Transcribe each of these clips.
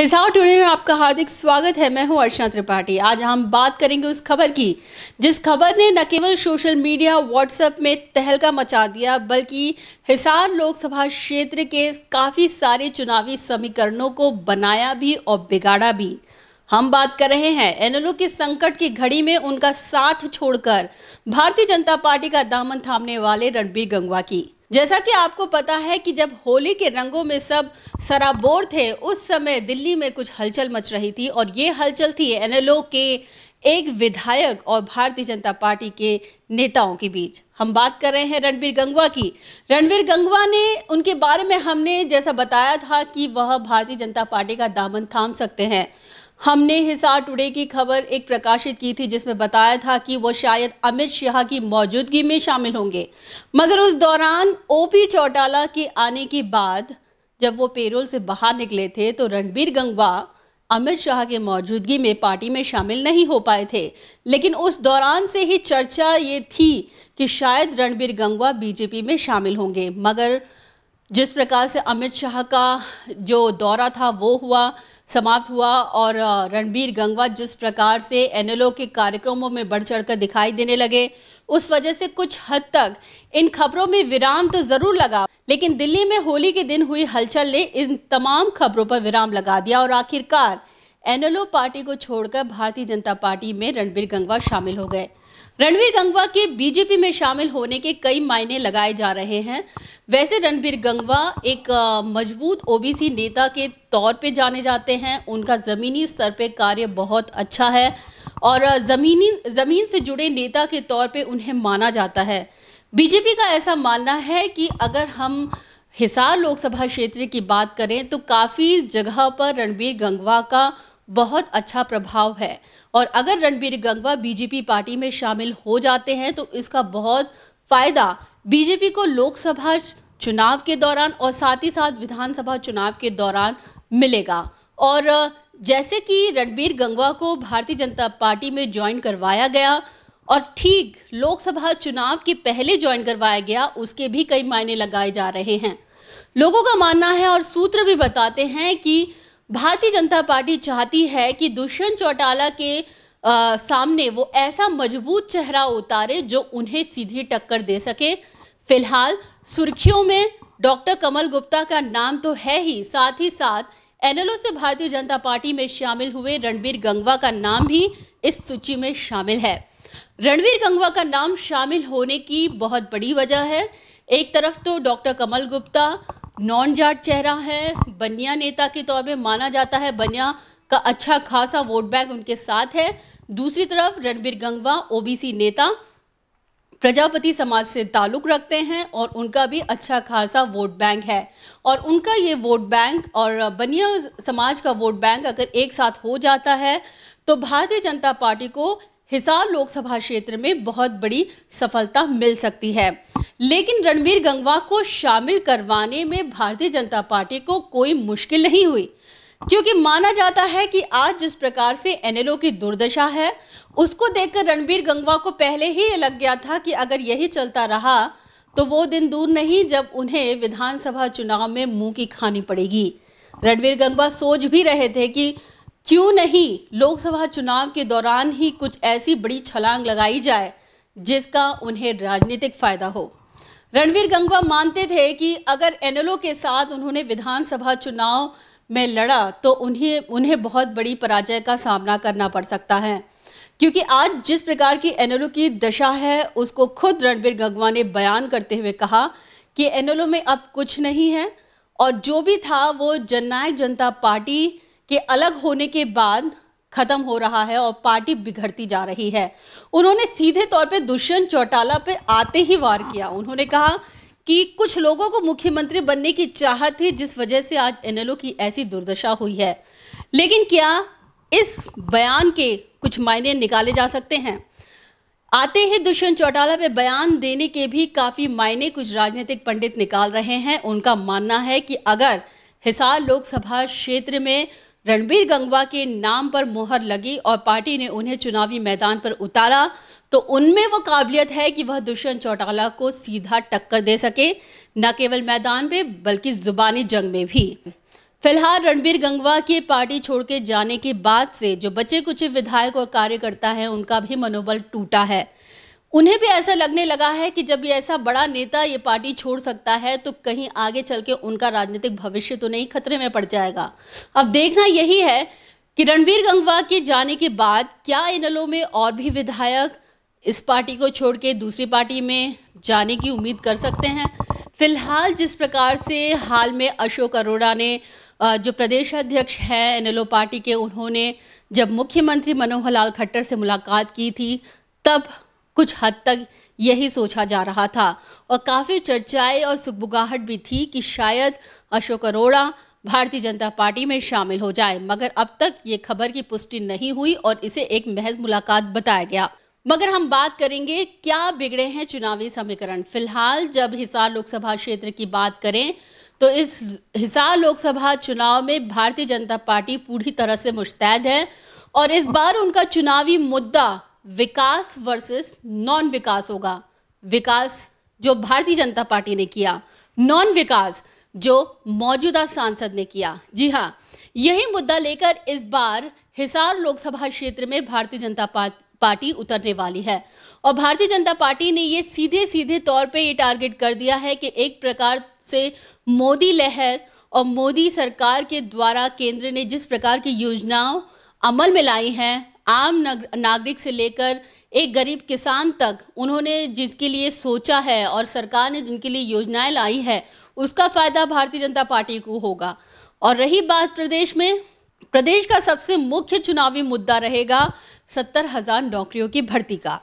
Hisar today में आपका हार्दिक स्वागत है मैं हूं अर्चना त्रिपाठी आज हम बात करेंगे उस खबर की जिस खबर ने न केवल सोशल मीडिया व्हाट्सएप में तहलका मचा दिया बल्कि हिसार लोकसभा क्षेत्र के काफ़ी सारे चुनावी समीकरणों को बनाया भी और बिगाड़ा भी हम बात कर रहे हैं एनएलओ के संकट की घड़ी में उनका साथ छोड़कर भारतीय जनता पार्टी का दामन थामने वाले रणबीर गंगवा की जैसा कि आपको पता है कि जब होली के रंगों में सब सराबोर थे उस समय दिल्ली में कुछ हलचल मच रही थी और ये हलचल थी एनएलओ के एक विधायक और भारतीय जनता पार्टी के नेताओं के बीच हम बात कर रहे हैं रणबीर गंगवा की रणबीर गंगवा ने उनके बारे में हमने जैसा बताया था कि वह भारतीय जनता पार्टी का दामन थाम सकते हैं हमने हिसार टुडे की खबर एक प्रकाशित की थी जिसमें बताया था कि वो शायद अमित शाह की मौजूदगी में शामिल होंगे मगर उस दौरान ओपी चौटाला के आने के बाद जब वो पेरोल से बाहर निकले थे तो रणबीर गंगवा अमित शाह के मौजूदगी में पार्टी में शामिल नहीं हो पाए थे लेकिन उस दौरान से ही चर्चा ये थी कि शायद रणबीर गंगवा बीजेपी में शामिल होंगे मगर जिस प्रकार से अमित शाह का जो दौरा था वो हुआ समाप्त हुआ और रणबीर गंगवा जिस प्रकार से एनएलओ के कार्यक्रमों में बढ़ चढ़कर दिखाई देने लगे उस वजह से कुछ हद तक इन खबरों में विराम तो ज़रूर लगा लेकिन दिल्ली में होली के दिन हुई हलचल ने इन तमाम खबरों पर विराम लगा दिया और आखिरकार एनएलओ पार्टी को छोड़कर भारतीय जनता पार्टी में रणबीर गंगवा शामिल हो गए रणवीर गंगवा के बीजेपी में शामिल होने के कई मायने लगाए जा रहे हैं वैसे रणवीर गंगवा एक मजबूत ओबीसी नेता के तौर पे जाने जाते हैं उनका ज़मीनी स्तर पे कार्य बहुत अच्छा है और ज़मीनी ज़मीन से जुड़े नेता के तौर पे उन्हें माना जाता है बीजेपी का ऐसा मानना है कि अगर हम हिसार लोकसभा क्षेत्र की बात करें तो काफ़ी जगह पर रणवीर गंगवा का बहुत अच्छा प्रभाव है और अगर रणबीर गंगवा बीजेपी पार्टी में शामिल हो जाते हैं तो इसका बहुत फ़ायदा बीजेपी को लोकसभा चुनाव के दौरान और साथ ही साथ विधानसभा चुनाव के दौरान मिलेगा और जैसे कि रणबीर गंगवा को भारतीय जनता पार्टी में ज्वाइन करवाया गया और ठीक लोकसभा चुनाव के पहले ज्वाइन करवाया गया उसके भी कई मायने लगाए जा रहे हैं लोगों का मानना है और सूत्र भी बताते हैं कि भारतीय जनता पार्टी चाहती है कि दुष्यंत चौटाला के आ, सामने वो ऐसा मजबूत चेहरा उतारे जो उन्हें सीधी टक्कर दे सके फिलहाल सुर्खियों में डॉक्टर कमल गुप्ता का नाम तो है ही साथ ही साथ एनएलओ से भारतीय जनता पार्टी में शामिल हुए रणबीर गंगवा का नाम भी इस सूची में शामिल है रणवीर गंगवा का नाम शामिल होने की बहुत बड़ी वजह है एक तरफ तो डॉक्टर कमल गुप्ता नॉन जाट चेहरा है बनिया नेता के तौर पर माना जाता है बनिया का अच्छा खासा वोट बैंक उनके साथ है दूसरी तरफ रणबीर गंगवा ओबीसी नेता प्रजापति समाज से ताल्लुक़ रखते हैं और उनका भी अच्छा खासा वोट बैंक है और उनका ये वोट बैंक और बनिया समाज का वोट बैंक अगर एक साथ हो जाता है तो भारतीय जनता पार्टी को हिसार लोकसभा क्षेत्र में बहुत बड़ी सफलता मिल सकती है लेकिन रणवीर गंगवा को शामिल करवाने में भारतीय जनता पार्टी को कोई मुश्किल नहीं हुई क्योंकि माना जाता है कि आज जिस प्रकार से एनएलओ की दुर्दशा है उसको देखकर रणबीर गंगवा को पहले ही लग गया था कि अगर यही चलता रहा तो वो दिन दूर नहीं जब उन्हें विधानसभा चुनाव में मुंह की खानी पड़ेगी रणवीर गंगवा सोच भी रहे थे कि क्यों नहीं लोकसभा चुनाव के दौरान ही कुछ ऐसी बड़ी छलांग लगाई जाए जिसका उन्हें राजनीतिक फायदा हो रणवीर गंगवा मानते थे कि अगर एनएलओ के साथ उन्होंने विधानसभा चुनाव में लड़ा तो उन्हें उन्हें बहुत बड़ी पराजय का सामना करना पड़ सकता है क्योंकि आज जिस प्रकार की एनएलओ की दशा है उसको खुद रणवीर गंगवा ने बयान करते हुए कहा कि एनएलओ में अब कुछ नहीं है और जो भी था वो जननायक जनता पार्टी के अलग होने के बाद खत्म हो रहा है और पार्टी बिगड़ती जा रही है उन्होंने सीधे तौर पे दुष्यंत चौटाला पे आते ही वार किया उन्होंने कहा कि कुछ लोगों को मुख्यमंत्री बनने की चाह थी जिस वजह से आज एनएलओ की ऐसी दुर्दशा हुई है लेकिन क्या इस बयान के कुछ मायने निकाले जा सकते हैं आते ही दुष्यंत चौटाला पे बयान देने के भी काफ़ी मायने कुछ राजनीतिक पंडित निकाल रहे हैं उनका मानना है कि अगर हिसार लोकसभा क्षेत्र में रणबीर गंगवा के नाम पर मोहर लगी और पार्टी ने उन्हें चुनावी मैदान पर उतारा तो उनमें वो काबिलियत है कि वह दुष्यंत चौटाला को सीधा टक्कर दे सके न केवल मैदान में बल्कि जुबानी जंग में भी फिलहाल रणबीर गंगवा के पार्टी छोड़ के जाने के बाद से जो बचे कुछ विधायक और कार्यकर्ता हैं उनका भी मनोबल टूटा है उन्हें भी ऐसा लगने लगा है कि जब ये ऐसा बड़ा नेता ये पार्टी छोड़ सकता है तो कहीं आगे चल के उनका राजनीतिक भविष्य तो नहीं खतरे में पड़ जाएगा अब देखना यही है कि रणवीर गंगवा के जाने के बाद क्या इनलो में और भी विधायक इस पार्टी को छोड़ के दूसरी पार्टी में जाने की उम्मीद कर सकते हैं फिलहाल जिस प्रकार से हाल में अशोक अरोड़ा ने जो प्रदेश अध्यक्ष हैं एन पार्टी के उन्होंने जब मुख्यमंत्री मनोहर लाल खट्टर से मुलाकात की थी तब कुछ हद तक यही सोचा जा रहा था और काफ़ी चर्चाएं और सुखबुगाहट भी थी कि शायद अशोक अरोड़ा भारतीय जनता पार्टी में शामिल हो जाए मगर अब तक ये खबर की पुष्टि नहीं हुई और इसे एक महज मुलाकात बताया गया मगर हम बात करेंगे क्या बिगड़े हैं चुनावी समीकरण फिलहाल जब हिसार लोकसभा क्षेत्र की बात करें तो इस हिसार लोकसभा चुनाव में भारतीय जनता पार्टी पूरी तरह से मुस्तैद है और इस बार उनका चुनावी मुद्दा विकास वर्सेस नॉन विकास होगा विकास जो भारतीय जनता पार्टी ने किया नॉन विकास जो मौजूदा सांसद ने किया जी हाँ यही मुद्दा लेकर इस बार हिसार लोकसभा क्षेत्र में भारतीय जनता पार्टी उतरने वाली है और भारतीय जनता पार्टी ने ये सीधे सीधे तौर पे ये टारगेट कर दिया है कि एक प्रकार से मोदी लहर और मोदी सरकार के द्वारा केंद्र ने जिस प्रकार की योजनाओं अमल में लाई हैं आम नागरिक से लेकर एक गरीब किसान तक उन्होंने जिसके लिए सोचा है और सरकार ने जिनके लिए योजनाएं लाई है उसका फ़ायदा भारतीय जनता पार्टी को होगा और रही बात प्रदेश में प्रदेश का सबसे मुख्य चुनावी मुद्दा रहेगा सत्तर हज़ार नौकरियों की भर्ती का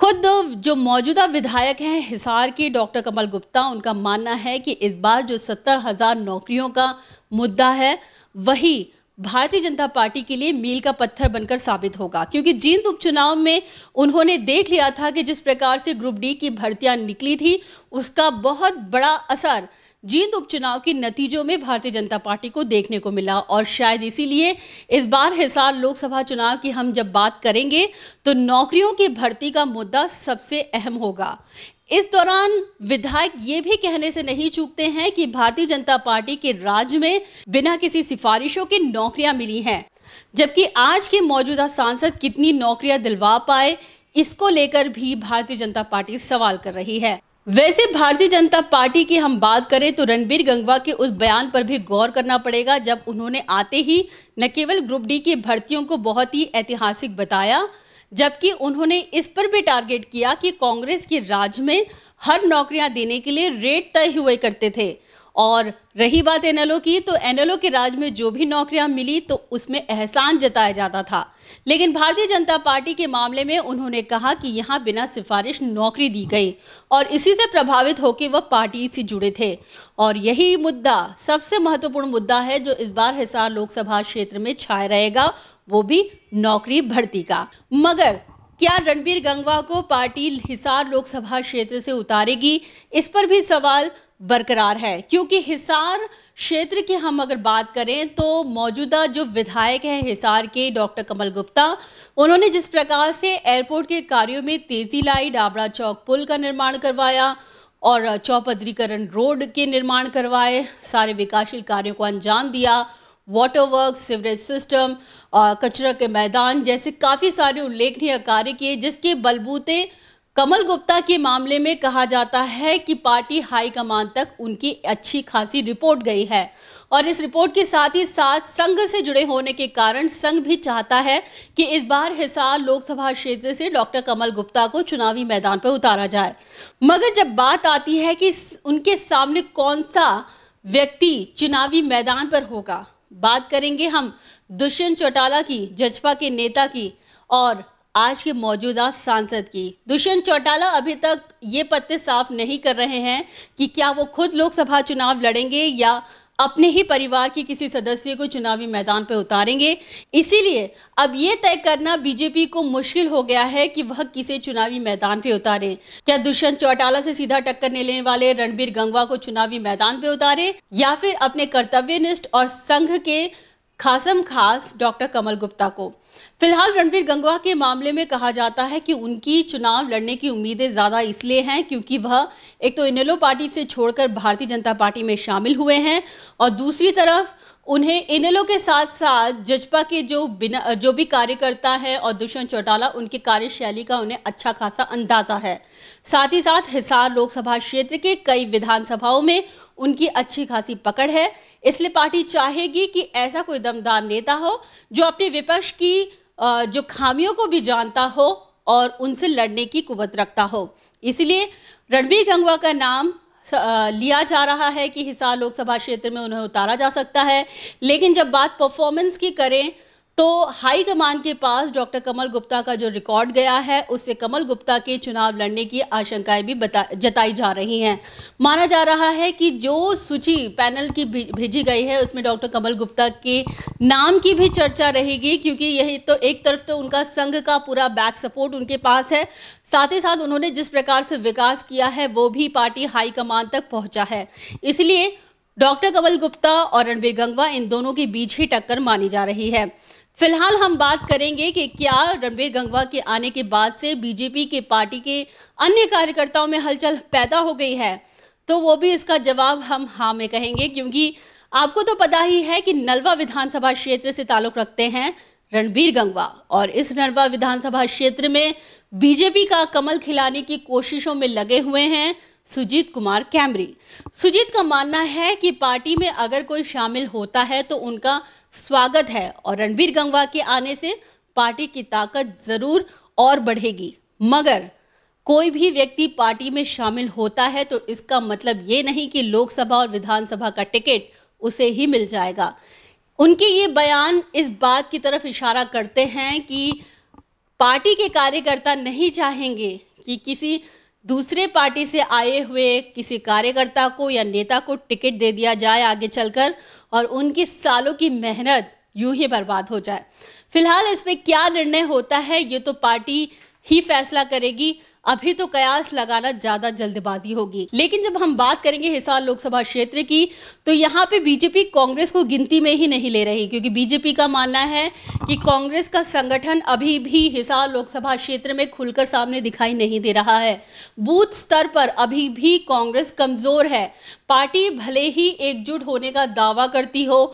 खुद जो मौजूदा विधायक हैं हिसार के डॉक्टर कमल गुप्ता उनका मानना है कि इस बार जो सत्तर हज़ार नौकरियों का मुद्दा है वही भारतीय जनता पार्टी के लिए मील का पत्थर बनकर साबित होगा क्योंकि जींद उपचुनाव में उन्होंने देख लिया था कि जिस प्रकार से ग्रुप डी की भर्तियां निकली थी उसका बहुत बड़ा असर जींद उपचुनाव के नतीजों में भारतीय जनता पार्टी को देखने को मिला और शायद इसीलिए इस बार हिसार लोकसभा चुनाव की हम जब बात करेंगे तो नौकरियों की भर्ती का मुद्दा सबसे अहम होगा इस दौरान विधायक ये भी कहने से नहीं चूकते हैं कि भारतीय जनता पार्टी के राज में बिना किसी सिफारिशों के नौकरियां मिली हैं जबकि आज के मौजूदा सांसद कितनी नौकरियां दिलवा पाए इसको लेकर भी भारतीय जनता पार्टी सवाल कर रही है वैसे भारतीय जनता पार्टी की हम बात करें तो रणबीर गंगवा के उस बयान पर भी गौर करना पड़ेगा जब उन्होंने आते ही न केवल ग्रुप डी की भर्तियों को बहुत ही ऐतिहासिक बताया जबकि उन्होंने इस पर भी टारगेट किया कि कांग्रेस के राज में हर नौकरियां देने के लिए रेट तय हुए करते थे और रही बात एनएलओ की तो एनएलओ के राज में जो भी नौकरियां मिली तो उसमें एहसान जताया जाता था लेकिन भारतीय जनता पार्टी के मामले में उन्होंने कहा कि यहां बिना सिफारिश नौकरी दी गई और इसी से प्रभावित होकर वह पार्टी से जुड़े थे और यही मुद्दा सबसे महत्वपूर्ण मुद्दा है जो इस बार हिसार लोकसभा क्षेत्र में छाया रहेगा वो भी नौकरी भर्ती का मगर क्या रणबीर गंगवा को पार्टी हिसार लोकसभा क्षेत्र से उतारेगी इस पर भी सवाल बरकरार है क्योंकि हिसार क्षेत्र की हम अगर बात करें तो मौजूदा जो विधायक हैं हिसार के डॉक्टर कमल गुप्ता उन्होंने जिस प्रकार से एयरपोर्ट के कार्यों में तेज़ी लाई डाबड़ा चौक पुल का निर्माण करवाया और चौपदरीकरण रोड के निर्माण करवाए सारे विकासशील कार्यों को अंजाम दिया वाटर वर्क सीवरेज सिस्टम और कचरा के मैदान जैसे काफ़ी सारे उल्लेखनीय कार्य किए जिसके बलबूते कमल गुप्ता के मामले में कहा जाता है कि पार्टी हाईकमान तक उनकी अच्छी खासी रिपोर्ट गई है और इस रिपोर्ट के साथ ही साथ संघ से जुड़े होने के कारण संघ भी चाहता है कि इस बार हिसार लोकसभा क्षेत्र से डॉक्टर कमल गुप्ता को चुनावी मैदान पर उतारा जाए मगर जब बात आती है कि उनके सामने कौन सा व्यक्ति चुनावी मैदान पर होगा बात करेंगे हम दुष्यंत चौटाला की जजपा के नेता की और आज के मौजूदा सांसद की दुष्यंत चौटाला अभी तक ये पत्ते साफ नहीं कर रहे हैं कि क्या वो खुद लोकसभा चुनाव लड़ेंगे या अपने ही परिवार के किसी सदस्य को चुनावी मैदान पर उतारेंगे इसीलिए अब ये तय करना बीजेपी को मुश्किल हो गया है कि वह किसे चुनावी मैदान पर उतारे क्या दुष्यंत चौटाला से सीधा टक्कर लेने वाले रणबीर गंगवा को चुनावी मैदान पर उतारे या फिर अपने कर्तव्यनिष्ठ और संघ के खासम खास डॉक्टर कमल गुप्ता को फिलहाल रणवीर गंगवा के मामले में कहा जाता है कि उनकी चुनाव लड़ने की उम्मीदें ज़्यादा इसलिए हैं क्योंकि वह एक तो इनेलो पार्टी से छोड़कर भारतीय जनता पार्टी में शामिल हुए हैं और दूसरी तरफ उन्हें इनलो के साथ साथ जजपा के जो बिना जो भी कार्यकर्ता है और दुष्यंत चौटाला उनकी कार्यशैली का उन्हें अच्छा खासा अंदाज़ा है साथ ही साथ हिसार लोकसभा क्षेत्र के कई विधानसभाओं में उनकी अच्छी खासी पकड़ है इसलिए पार्टी चाहेगी कि ऐसा कोई दमदार नेता हो जो अपने विपक्ष की जो खामियों को भी जानता हो और उनसे लड़ने की कुवत रखता हो इसलिए रणबीर गंगवा का नाम लिया जा रहा है कि हिसार लोकसभा क्षेत्र में उन्हें उतारा जा सकता है लेकिन जब बात परफॉर्मेंस की करें तो हाई कमान के पास डॉक्टर कमल गुप्ता का जो रिकॉर्ड गया है उससे कमल गुप्ता के चुनाव लड़ने की आशंकाएं भी बता जताई जा रही हैं माना जा रहा है कि जो सूची पैनल की भेजी गई है उसमें डॉक्टर कमल गुप्ता के नाम की भी चर्चा रहेगी क्योंकि यही तो एक तरफ तो उनका संघ का पूरा बैक सपोर्ट उनके पास है साथ ही साथ उन्होंने जिस प्रकार से विकास किया है वो भी पार्टी हाईकमान तक पहुँचा है इसलिए डॉक्टर कमल गुप्ता और रणबीर गंगवा इन दोनों के बीच ही टक्कर मानी जा रही है फिलहाल हम बात करेंगे कि क्या रणबीर गंगवा के आने के बाद से बीजेपी के पार्टी के अन्य कार्यकर्ताओं में हलचल पैदा हो गई है तो वो भी इसका जवाब हम हाँ में कहेंगे क्योंकि आपको तो पता ही है कि नलवा विधानसभा क्षेत्र से ताल्लुक़ रखते हैं रणबीर गंगवा और इस नलवा विधानसभा क्षेत्र में बीजेपी का कमल खिलाने की कोशिशों में लगे हुए हैं सुजीत कुमार कैमरी सुजीत का मानना है कि पार्टी में अगर कोई शामिल होता है तो उनका स्वागत है और रणबीर गंगवा के आने से पार्टी की ताकत ज़रूर और बढ़ेगी मगर कोई भी व्यक्ति पार्टी में शामिल होता है तो इसका मतलब ये नहीं कि लोकसभा और विधानसभा का टिकट उसे ही मिल जाएगा उनके ये बयान इस बात की तरफ इशारा करते हैं कि पार्टी के कार्यकर्ता नहीं चाहेंगे कि किसी दूसरे पार्टी से आए हुए किसी कार्यकर्ता को या नेता को टिकट दे दिया जाए आगे चलकर और उनकी सालों की मेहनत यूं ही बर्बाद हो जाए फिलहाल इसमें क्या निर्णय होता है ये तो पार्टी ही फैसला करेगी अभी तो कयास लगाना ज्यादा जल्दबाजी होगी लेकिन जब हम बात करेंगे हिसार लोकसभा क्षेत्र की तो यहाँ पे बीजेपी कांग्रेस को गिनती में ही नहीं ले रही क्योंकि बीजेपी का मानना है कि कांग्रेस का संगठन अभी भी हिसार लोकसभा क्षेत्र में खुलकर सामने दिखाई नहीं दे रहा है बूथ स्तर पर अभी भी कांग्रेस कमजोर है पार्टी भले ही एकजुट होने का दावा करती हो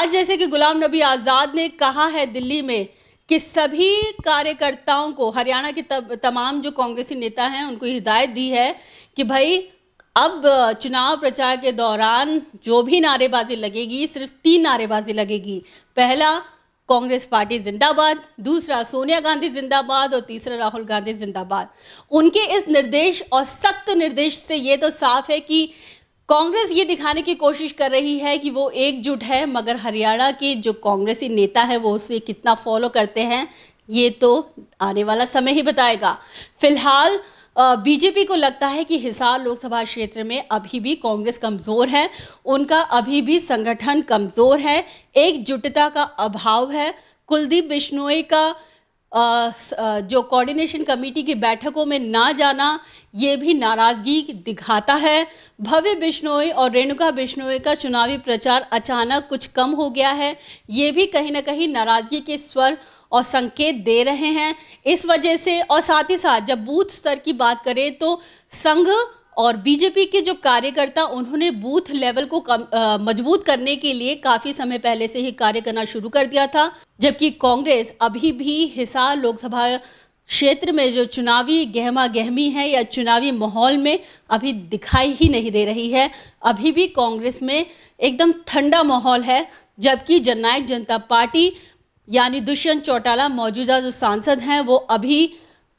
आज जैसे कि गुलाम नबी आजाद ने कहा है दिल्ली में कि सभी कार्यकर्ताओं को हरियाणा के तब, तमाम जो कांग्रेसी नेता हैं उनको हिदायत दी है कि भाई अब चुनाव प्रचार के दौरान जो भी नारेबाजी लगेगी सिर्फ तीन नारेबाजी लगेगी पहला कांग्रेस पार्टी जिंदाबाद दूसरा सोनिया गांधी जिंदाबाद और तीसरा राहुल गांधी जिंदाबाद उनके इस निर्देश और सख्त निर्देश से ये तो साफ है कि कांग्रेस ये दिखाने की कोशिश कर रही है कि वो एकजुट है मगर हरियाणा के जो कांग्रेसी नेता है वो उसे कितना फॉलो करते हैं ये तो आने वाला समय ही बताएगा फिलहाल बीजेपी को लगता है कि हिसार लोकसभा क्षेत्र में अभी भी कांग्रेस कमज़ोर है उनका अभी भी संगठन कमज़ोर है एकजुटता का अभाव है कुलदीप बिश्नोई का जो कोऑर्डिनेशन कमेटी की बैठकों में ना जाना ये भी नाराज़गी दिखाता है भव्य बिश्नोई और रेणुका बिश्नोई का चुनावी प्रचार अचानक कुछ कम हो गया है ये भी कहीं ना कहीं नाराज़गी के स्वर और संकेत दे रहे हैं इस वजह से और साथ ही साथ जब बूथ स्तर की बात करें तो संघ और बीजेपी के जो कार्यकर्ता उन्होंने बूथ लेवल को कम, आ, मजबूत करने के लिए काफी समय पहले से ही कार्य करना शुरू कर दिया था जबकि कांग्रेस अभी भी हिसार लोकसभा क्षेत्र में जो चुनावी गहमा गहमी है या चुनावी माहौल में अभी दिखाई ही नहीं दे रही है अभी भी कांग्रेस में एकदम ठंडा माहौल है जबकि जननायक जनता पार्टी यानी दुष्यंत चौटाला मौजूदा जो सांसद हैं वो अभी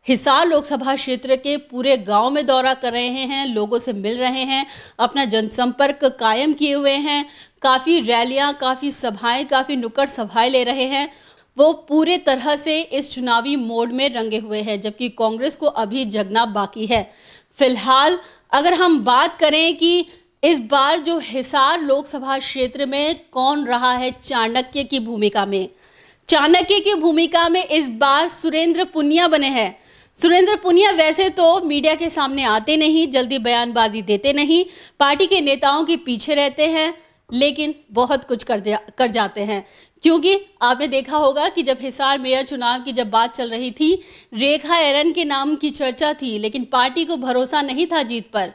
हिसार लोकसभा क्षेत्र के पूरे गांव में दौरा कर रहे हैं लोगों से मिल रहे हैं अपना जनसंपर्क कायम किए हुए हैं काफ़ी रैलियां काफ़ी सभाएं काफ़ी नुक्कड़ सभाएं ले रहे हैं वो पूरे तरह से इस चुनावी मोड में रंगे हुए हैं जबकि कांग्रेस को अभी जगना बाकी है फिलहाल अगर हम बात करें कि इस बार जो हिसार लोकसभा क्षेत्र में कौन रहा है चाणक्य की भूमिका में चाणक्य की भूमिका में इस बार सुरेंद्र पुनिया बने हैं सुरेंद्र पुनिया वैसे तो मीडिया के सामने आते नहीं जल्दी बयानबाजी देते नहीं पार्टी के नेताओं के पीछे रहते हैं लेकिन बहुत कुछ कर जा, कर जाते हैं क्योंकि आपने देखा होगा कि जब हिसार मेयर चुनाव की जब बात चल रही थी रेखा एरन के नाम की चर्चा थी लेकिन पार्टी को भरोसा नहीं था जीत पर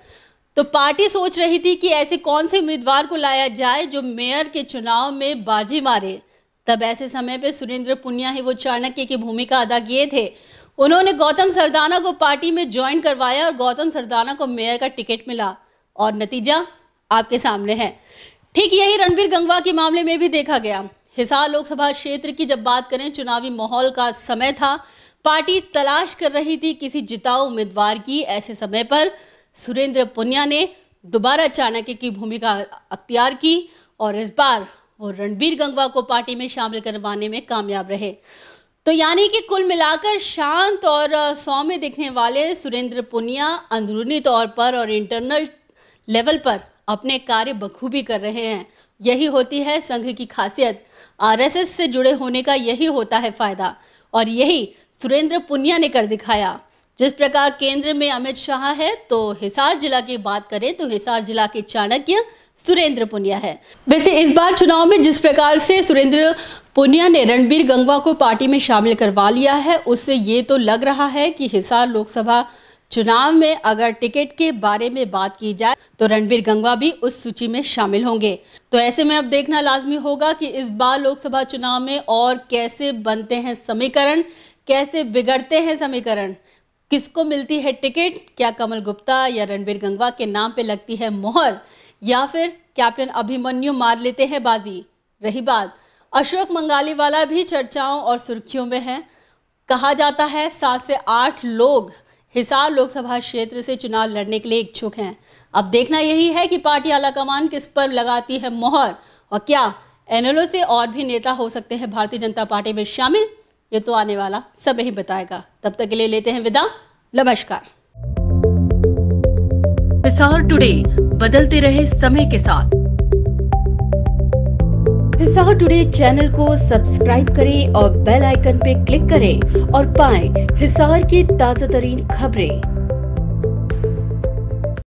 तो पार्टी सोच रही थी कि ऐसे कौन से उम्मीदवार को लाया जाए जो मेयर के चुनाव में बाजी मारे तब ऐसे समय पे सुरेंद्र पुनिया ही वो चाणक्य की भूमिका अदा किए थे उन्होंने गौतम सरदाना को पार्टी में ज्वाइन करवाया और गौतम सरदाना को मेयर का टिकट मिला और नतीजा आपके सामने है ठीक यही रणबीर गंगवा के मामले में भी देखा गया हिसार लोकसभा क्षेत्र की जब बात करें चुनावी माहौल का समय था पार्टी तलाश कर रही थी किसी जिताऊ उम्मीदवार की ऐसे समय पर सुरेंद्र पुनिया ने दोबारा चाणक्य की भूमिका अख्तियार की और इस बार वो रणबीर गंगवा को पार्टी में शामिल करवाने में कामयाब रहे तो यानी कि कुल मिलाकर शांत और सौम्य दिखने वाले सुरेंद्र पुनिया अंदरूनी तौर पर और इंटरनल लेवल पर अपने कार्य बखूबी कर रहे हैं यही होती है संघ की खासियत आरएसएस से जुड़े होने का यही होता है फायदा और यही सुरेंद्र पुनिया ने कर दिखाया जिस प्रकार केंद्र में अमित शाह है तो हिसार जिला की बात करें तो हिसार जिला के चाणक्य सुरेंद्र पुनिया है वैसे इस बार चुनाव में जिस प्रकार से सुरेंद्र पुनिया ने रणबीर गंगवा को पार्टी में शामिल करवा लिया है उससे ये तो लग रहा है कि हिसार लोकसभा चुनाव में अगर टिकट के बारे में बात की जाए तो रणबीर गंगवा भी उस सूची में शामिल होंगे तो ऐसे में अब देखना लाजमी होगा कि इस बार लोकसभा चुनाव में और कैसे बनते हैं समीकरण कैसे बिगड़ते हैं समीकरण किसको मिलती है टिकट क्या कमल गुप्ता या रणबीर गंगवा के नाम पे लगती है मोहर या फिर कैप्टन अभिमन्यु मार लेते हैं बाजी रही बात अशोक वाला भी चर्चाओं और सुर्खियों में है कहा जाता है सात से आठ लोग हिसार लोकसभा क्षेत्र से चुनाव लड़ने के लिए इच्छुक हैं अब देखना यही है कि पार्टी आलाकमान किस पर लगाती है मोहर और क्या एनएलओ से और भी नेता हो सकते हैं भारतीय जनता पार्टी में शामिल ये तो आने वाला सब ही बताएगा तब तक के लिए लेते हैं विदा नमस्कार हिसार टुडे बदलते रहे समय के साथ हिसार टुडे चैनल को सब्सक्राइब करें और बेल आइकन पर क्लिक करें और पाएं हिसार की ताजा तरीन खबरें